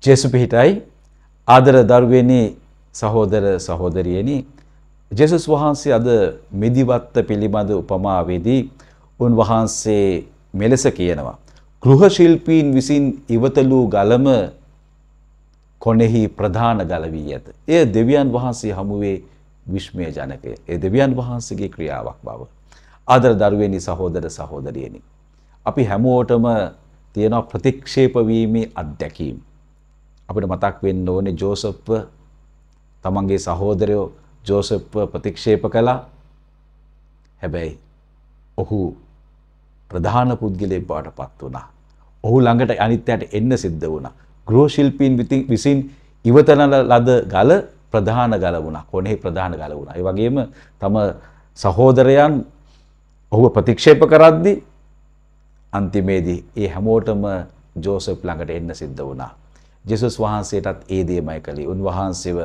ජෙසු පිහිටයි ආදර දරුවනි සහෝදර සහෝදරියනි ජෙසුස් වහන්සේ අද මිදිවත්ත පිළිබඳ උපමාවේදී උන්වහන්සේ මෙලෙස කියනවා. ගෘහශිල්පීන් විසින් ඉවතලූ ගලම කොනෙහි ප්‍රධාන ගල වී ඇත. එය දෙවියන් වහන්සේ හමුවේ විශ්මය ජනකය. ඒ දෙවියන් වහන්සේගේ ක්‍රියාවක් බව. ආදර දරුවනි සහෝදර සහෝදරියනි. අපි හැමෝටම තියෙන ප්‍රතික්ෂේප වීමේ අත්දැකීම්. අපිට මතක් වෙන්න ඕනේ ජෝසප්ව තමන්ගේ සහෝදරයෝ ජෝසප්ව ප්‍රතික්ෂේප කළා. හැබැයි ඔහු ප්‍රධාන පුද්ගලයෙක් බවට පත් වුණා. ඔහු ළඟට අනිත්‍යයට එන්න සිද්ධ වුණා. ගෘහ ශිල්පීන් විසින් ඉවතන ලද ගල ප්‍රධාන ගල වුණා. කොනේ ප්‍රධාන ගල වුණා. ඒ වගේම තම සහෝදරයන් ඔහුව ප්‍රතික්ෂේප කරද්දී අන්තිමේදී ඒ හැමෝටම ජෝසප් ළඟට එන්න සිද්ධ වුණා. ජෙසුස් වහන්සේටත් ඒ දේමයි කළේ. උන්වහන්සේව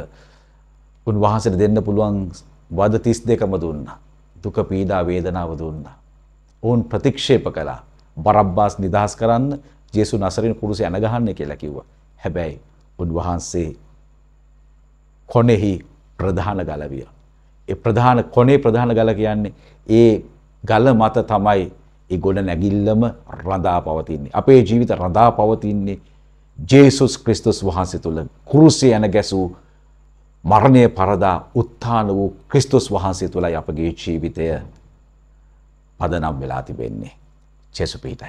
උන්වහන්සේට දෙන්න පුළුවන් වද 32ම දුන්නා. දුක පීඩා වේදනාව දුන්නා. ඔවුන් ප්‍රතික්ෂේප කළා. බරබ්බාස් නිදහස් කරන්න ජේසු නසරින් කුරුසේ ඇන ගහන්නේ කියලා කිව්වා. හැබැයි උන්වහන්සේ කොනෙහි ප්‍රධාන ගලවිය. ඒ ප්‍රධාන කොනේ ප්‍රධාන ගල කියන්නේ ඒ ගල මත තමයි ඒ ගොඩ නැගිල්ලම රඳා පවතින්නේ. අපේ ජීවිත රඳා පවතින්නේ ජේසුස් ක්‍රිස්තුස් වහන්සේ තුළ කුරුසේ යන ගැසූ මරණය පරදා උත්ථාන වූ ක්‍රිස්තුස් වහන්සේ තුළයි අපගේ ජීවිතය පදනම් වෙලා තිබෙන්නේ. චෙසු පිහිටයි.